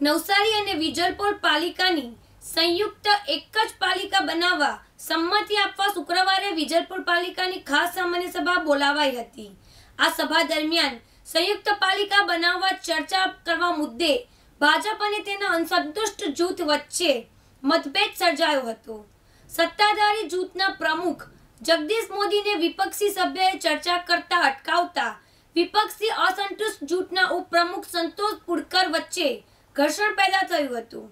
નવસારી અને વિજલપોર પાલિકાની સંયુક્ત એક જ પાલિકા બનાવવા સંમતિ આપવા શુક્રવારે વિજલપુર પાલિકાની ખાસ સામાન્ય સભા બોલાવાઈ હતી આ સભા દરમિયાન સંયુક્ત પાલિકા બનાવવા ચર્ચા કરવા મુદ્દે ભાજપ અને તેના અસંતુષ્ટ જૂથ વચ્ચે મતભેદ સર્જાયો હતો સત્તાધારી જૂથના પ્રમુખ જગદીશ મોદીને વિપક્ષી સભ્યએ ચર્ચા કરતા અટકાવતા વિપક્ષી અસંતુષ્ટ જૂથના ઉપપ્રમુખ સંતોષ પુડકર વચ્ચે ઘર્ષણ પેદા થયું હતું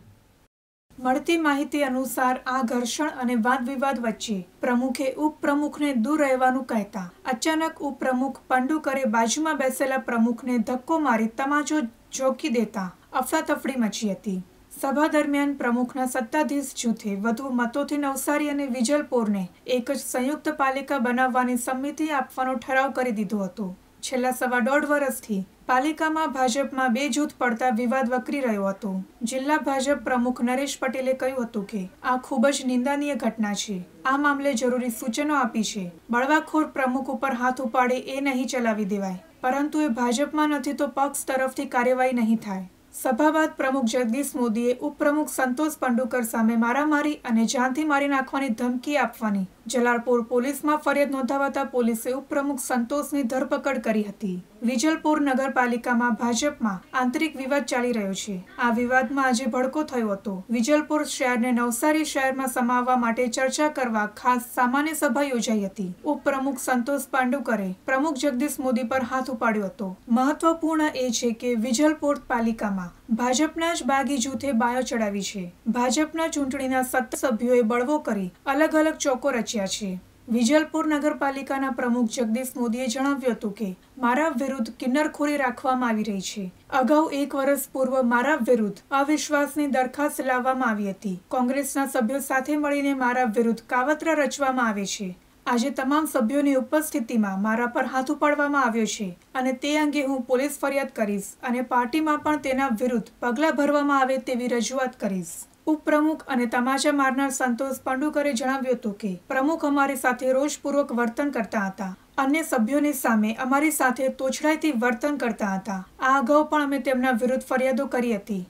મળતી માહિતી અનુસાર આ ઘર્ષણ અને વાદવિવાદ વચ્ચે પ્રમુખે ઉપપ્રમુખને દૂર રહેવાનું કહેતા અચાનક ઉપપ્રમુખ પંડુકરે બાજુમાં બેસેલા પ્રમુખને ધક્કો મારી તમાચો ઝોકી દેતા અફરાતફરી મચી હતી સભા દરમિયાન પ્રમુખના સત્તાધીશ જૂથે વધુ મતોથી નવસારી અને વિજલપોરને એક જ સંયુક્ત પાલિકા બનાવવાની સમિતિ આપવાનો ઠરાવ કરી દીધો હતો છેલ્લા સવા દોઢ વર્ષથી પાલિકામાં ભાજપમાં બે જૂથ પડતા વિવાદ વકરી રહ્યો હતો જિલ્લા ભાજપ પ્રમુખ નરેશ પટેલે કહ્યું હતું કે આ ખૂબ જ નિંદાનીય ઘટના છે આ મામલે જરૂરી સૂચનો આપી છે બળવાખોર પ્રમુખ ઉપર હાથ ઉપાડે એ નહીં ચલાવી દેવાય પરંતુ એ ભાજપમાં નથી તો પક્ષ તરફથી કાર્યવાહી નહીં થાય સભા બાદ પ્રમુખ જગદીશ મોદીએ ઉપપ્રમુખ સંતોષ પંડુકર સામે મારામારી અને જાનથી મારી નાખવાની ધમકી આપવાની જલાલપુર પોલીસમાં ફરિયાદ નોંધાવાતા પોલીસે ઉપપ્રમુખ સંતોષની ધરપકડ કરી હતી વિજલપુર નગરપાલિકામાં ભાજપમાં આંતરિક વિવાદ ચાલી રહ્યો છે આ વિવાદમાં આજે ભડકો થયો હતો વિજલપુર શહેરને નવસારી શહેરમાં સમાવવા માટે ચર્ચા કરવા ખાસ સામાન્ય સભા યોજાઈ હતી ઉપપ્રમુખ સંતોષ પાંડુકરે પ્રમુખ જગદીશ મોદી પર હાથ ઉપાડ્યો હતો મહત્વપૂર્ણ એ છે કે વિજલપુર પાલિકામાં ભાજપના જ બાગી જૂથે બાયો ચડાવી છે ભાજપના ચૂંટણીના સત્તર સભ્યોએ બળવો કરી અલગ અલગ ચોકો રચી પહોંચ્યા છે વિજલપુર નગરપાલિકાના પ્રમુખ જગદીશ મોદીએ જણાવ્યું હતું કે મારા વિરુદ્ધ કિન્નરખોરી રાખવામાં આવી રહી છે અગાઉ એક વર્ષ પૂર્વ મારા વિરુદ્ધ અવિશ્વાસની દરખાસ્ત લાવવામાં આવી હતી કોંગ્રેસના સભ્યો સાથે મળીને મારા વિરુદ્ધ કાવતરા રચવામાં આવે છે આજે તમામ સભ્યોની ઉપસ્થિતિમાં મારા પર હાથ ઉપાડવામાં આવ્યો છે અને તે અંગે હું પોલીસ ફરિયાદ કરીશ અને પાર્ટીમાં પણ તેના વિરુદ્ધ પગલાં ભરવામાં આવે તેવી રજૂઆત કરીશ ઉપપ્રમુખ અને તમાશા મારનાર સંતોષ પાંડુકરે જણાવ્યું હતું કે પ્રમુખ અમારી સાથે રોષપૂર્વક વર્તન કરતા હતા અન્ય સભ્યોની સામે અમારી સાથે તોછડાઈથી વર્તન કરતા હતા આ અગાઉ પણ અમે તેમના વિરુદ્ધ ફરિયાદો કરી હતી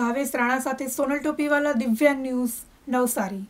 ભાવેશ રાણા સાથે સોનલ ટોપીવાલા દિવ્યાંગ ન્યૂઝ નવસારી